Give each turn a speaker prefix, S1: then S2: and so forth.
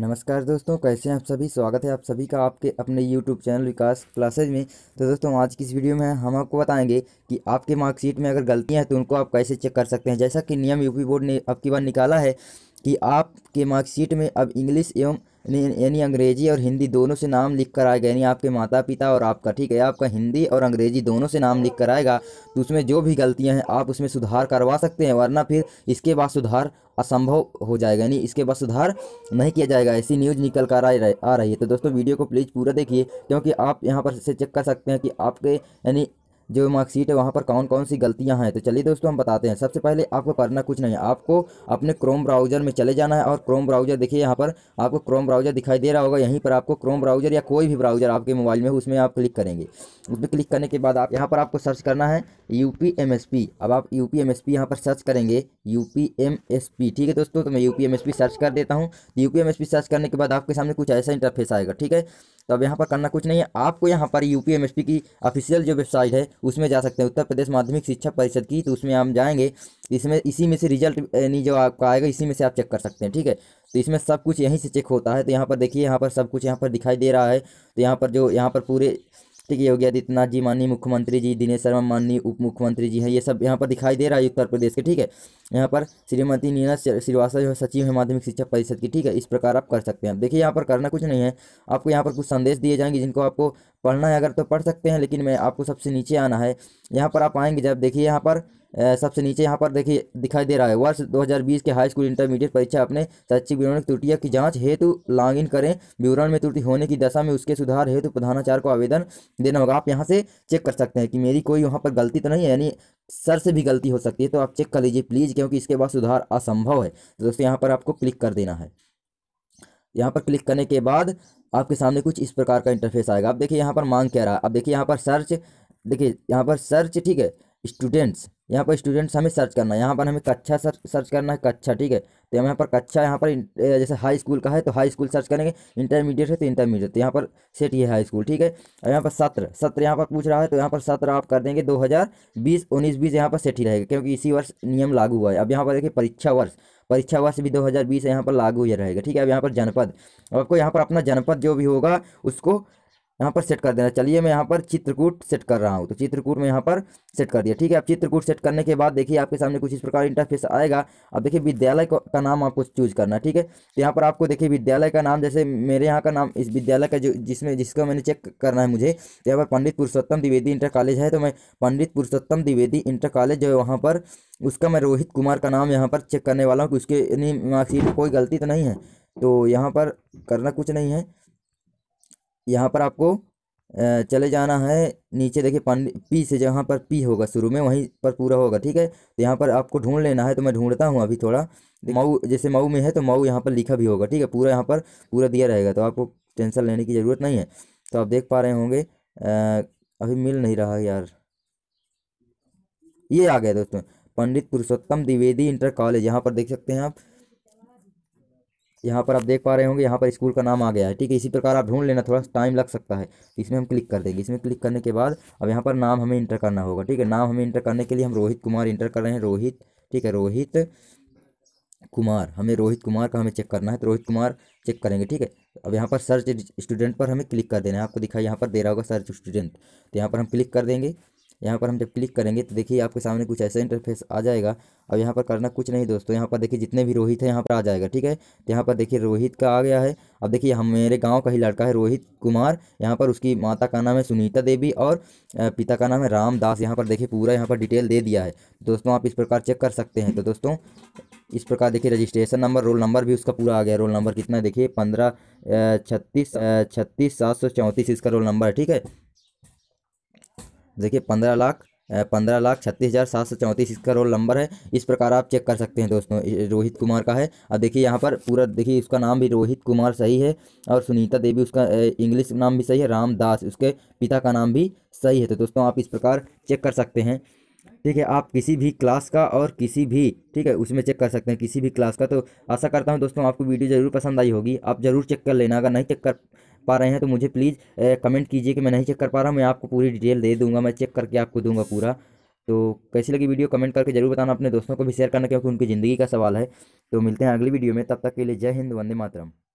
S1: नमस्कार दोस्तों कैसे हैं आप सभी स्वागत है आप सभी का आपके अपने YouTube चैनल विकास क्लासेज में तो दोस्तों आज की इस वीडियो में हम आपको बताएंगे कि आपके मार्कशीट में अगर गलतियां हैं तो उनको आप कैसे चेक कर सकते हैं जैसा कि नियम यूपी बोर्ड ने अब की बार निकाला है कि आपके मार्कशीट में अब इंग्लिश एवं यानी अंग्रेजी और हिंदी दोनों से नाम लिख कर आएगा यानी आपके माता पिता और आपका ठीक है आपका हिंदी और अंग्रेजी दोनों से नाम लिख कर आएगा तो उसमें जो भी गलतियां हैं आप उसमें सुधार करवा सकते हैं वरना फिर इसके बाद सुधार असंभव हो जाएगा यानी इसके बाद सुधार नहीं किया जाएगा ऐसी न्यूज़ निकल कर आ रही है तो दोस्तों वीडियो को प्लीज़ पूरा देखिए क्योंकि आप यहाँ पर से चेक कर सकते हैं कि आपके यानी जो मार्कशीट है वहाँ पर कौन कौन सी गलतियाँ हैं तो चलिए दोस्तों हम बताते हैं सबसे पहले आपको करना कुछ नहीं है आपको अपने क्रोम ब्राउज़र में चले जाना है और क्रोम ब्राउज़र देखिए यहाँ पर आपको क्रोम ब्राउज़र दिखाई दे रहा होगा यहीं पर आपको क्रोम ब्राउज़र या कोई भी ब्राउज़र आपके मोबाइल में उसमें आप क्लिक करेंगे उसमें क्लिक करने के बाद आप यहाँ पर आपको सर्च करना है U P M S P अब आप U P M S P यहाँ पर सर्च करेंगे U P M S P ठीक है दोस्तों तो मैं U P M S P search कर देता हूँ U P M S P search करने के बाद आपके सामने कुछ ऐसा इंटरफेस आएगा ठीक है तो अब यहाँ पर करना कुछ नहीं है आपको यहाँ पर U P M S P की ऑफिशियल जो वेबसाइट है उसमें जा सकते हैं उत्तर प्रदेश माध्यमिक शिक्षा परिषद की तो उसमें हम जाएंगे इसमें इसी में से रिजल्ट यानी जो आपका आएगा इसी में से आप चेक कर सकते हैं ठीक है तो इसमें सब कुछ यहीं से चेक होता है तो यहाँ पर देखिए यहाँ पर सब कुछ यहाँ पर दिखाई दे रहा है तो यहाँ पर जो यहाँ पर पूरे ठीक है योगी आदित्यनाथ जी माननीय मुख्यमंत्री जी दिनेश शर्मा माननीय उप मुख्यमंत्री जी हैं ये सब यहाँ पर दिखाई दे रहा है उत्तर प्रदेश के ठीक है यहाँ पर श्रीमती नीना श्रीवास्तव जो है सचिव है माध्यमिक शिक्षा परिषद की ठीक है इस प्रकार आप कर सकते हैं देखिए यहाँ पर करना कुछ नहीं है आपको यहाँ पर कुछ संदेश दिए जाएंगे जिनको आपको पढ़ना है अगर तो पढ़ सकते हैं लेकिन मैं आपको सबसे नीचे आना है यहाँ पर आप आएंगे जब देखिए यहाँ पर सबसे नीचे यहाँ पर देखिए दिखाई दे रहा है वर्ष 2020 के हाई स्कूल इंटरमीडिएट परीक्षा अपने शैक्षिक विवरण त्रुटिया की जांच हेतु लॉग इन करें विवरण में त्रुटि होने की दशा में उसके सुधार हेतु प्रधानाचार्य को आवेदन देना होगा आप यहाँ से चेक कर सकते हैं कि मेरी कोई वहाँ पर गलती तो नहीं है यानी सर से भी गलती हो सकती है तो आप चेक कर लीजिए प्लीज़ क्योंकि इसके बाद सुधार असंभव है तो दोस्तों यहाँ पर आपको क्लिक कर देना है यहाँ पर क्लिक करने के बाद आपके सामने कुछ इस प्रकार का इंटरफेस आएगा आप देखिए यहाँ पर मांग क्या रहा है आप देखिए यहाँ पर सर्च देखिए यहाँ पर सर्च ठीक है स्टूडेंट्स यहाँ पर स्टूडेंट्स हमें सर्च करना है यहाँ पर हमें कक्षा सर्च सर्च करना है कक्षा ठीक है तो यहाँ पर कक्षा यहाँ पर जैसे हाई स्कूल का है तो हाई स्कूल सर्च करेंगे इंटरमीडिएट है तो इंटरमीडिएट तो यहाँ पर सेट ये हाई स्कूल ठीक है और यहाँ पर सत्र सत्र यहाँ पर पूछ रहा है तो यहाँ पर सत्र आप कर देंगे दो हज़ार बीस उन्नीस बीस यहाँ पर सेट ही रहेगा क्योंकि इसी वर्ष नियम लागू हुआ है अब यहाँ पर देखिए परीक्षा वर्ष परीक्षा वर्ष भी दो हज़ार है यहाँ पर लागू ही रहेगा ठीक है अब यहाँ पर जनपद आपको यहाँ पर अपना जनपद जो भी होगा उसको यहाँ पर सेट कर देना चलिए मैं यहाँ पर चित्रकूट सेट कर रहा हूँ तो चित्रकूट में यहाँ पर सेट कर दिया ठीक है अब चित्रकूट सेट करने के बाद देखिए आपके सामने कुछ इस प्रकार इंटरफेस आएगा अब देखिए विद्यालय का नाम आपको चूज करना है ठीक है तो यहाँ पर आपको देखिए विद्यालय का नाम जैसे मेरे यहाँ का नाम इस विद्यालय का जो जिसमें जिसका मैंने चेक करना है मुझे तो यहाँ पर पंडित पुरुषोत्तम द्विवेदी इंटर कॉलेज है तो मैं पंडित पुरुषोत्तम द्विवेदी इंटर कॉलेज जो है वहाँ पर उसका मैं रोहित कुमार का नाम यहाँ पर चेक करने वाला हूँ कि उसके मार्कशीट में कोई गलती तो नहीं है तो यहाँ पर करना कुछ नहीं है यहाँ पर आपको चले जाना है नीचे देखिए पानी पी से जहाँ पर पी होगा शुरू में वहीं पर पूरा होगा ठीक है तो यहाँ पर आपको ढूंढ लेना है तो मैं ढूंढता हूँ अभी थोड़ा मऊ जैसे मऊ में है तो मऊ यहाँ पर लिखा भी होगा ठीक है पूरा यहाँ पर पूरा दिया रहेगा तो आपको टेंशन लेने की ज़रूरत नहीं है तो आप देख पा रहे होंगे अभी मिल नहीं रहा यार ये आ गया दोस्तों पंडित पुरुषोत्तम द्विवेदी इंटर कॉलेज यहाँ पर देख सकते हैं आप यहाँ पर आप देख पा रहे होंगे यहाँ पर स्कूल का नाम आ गया है ठीक है इसी प्रकार आप ढूंढ लेना थोड़ा टाइम लग सकता है इसमें हम क्लिक कर देंगे इसमें क्लिक करने के बाद अब यहाँ पर नाम हमें इंटर करना होगा ठीक है नाम हमें इंटर करने के लिए हम रोहित कुमार इंटर कर रहे हैं रोहित ठीक है रोहित कुमार हमें रोहित कुमार का हमें चेक करना है तो रोहित कुमार चेक करेंगे ठीक है अब यहाँ पर सर्च स्टूडेंट पर हमें क्लिक कर देना है आपको दिखाई यहाँ पर दे रहा होगा सर्च स्टूडेंट तो यहाँ पर हम क्लिक कर देंगे यहाँ पर हम जब क्लिक करेंगे तो देखिए आपके सामने कुछ ऐसा इंटरफेस आ जाएगा और यहाँ पर करना कुछ नहीं दोस्तों यहाँ पर देखिए जितने भी रोहित है यहाँ पर आ जाएगा ठीक है तो यहाँ पर देखिए रोहित का आ गया है अब देखिए हम मेरे गाँव का ही लड़का है रोहित कुमार यहाँ पर उसकी माता का नाम है सुनीता देवी और पिता का नाम है रामदास यहाँ पर देखिए पूरा यहाँ पर डिटेल दे दिया है दोस्तों आप इस प्रकार चेक कर सकते हैं तो दोस्तों इस प्रकार देखिए रजिस्ट्रेशन नंबर रोल नंबर भी उसका पूरा आ गया रोल नंबर कितना देखिए पंद्रह छत्तीस छत्तीस सात सौ चौंतीस इसका रोल नंबर है ठीक है देखिए पंद्रह लाख पंद्रह लाख छत्तीस हज़ार सात सौ चौंतीस इसका रोल नंबर है इस प्रकार आप चेक कर सकते हैं दोस्तों रोहित कुमार का है अब देखिए यहाँ पर पूरा देखिए उसका नाम भी रोहित कुमार सही है और सुनीता देवी उसका इंग्लिश नाम भी सही है रामदास उसके पिता का नाम भी सही है तो दोस्तों आप इस प्रकार चेक कर सकते हैं ठीक है आप किसी भी क्लास का और किसी भी ठीक है उसमें चेक कर सकते हैं किसी भी क्लास का तो आशा करता हूँ दोस्तों आपको वीडियो ज़रूर पसंद आई होगी आप ज़रूर चेक कर लेना अगर नहीं चेक कर पा रहे हैं तो मुझे प्लीज़ कमेंट कीजिए कि मैं नहीं चेक कर पा रहा हूँ मैं आपको पूरी डिटेल दे दूँगा मैं चेक करके आपको दूँगा पूरा तो कैसी लगी वीडियो कमेंट करके जरूर बताना अपने दोस्तों को भी शेयर करना क्योंकि उनकी ज़िंदगी का सवाल है तो मिलते हैं अगली वीडियो में तब तक के लिए जय हिंद वंदे मातरम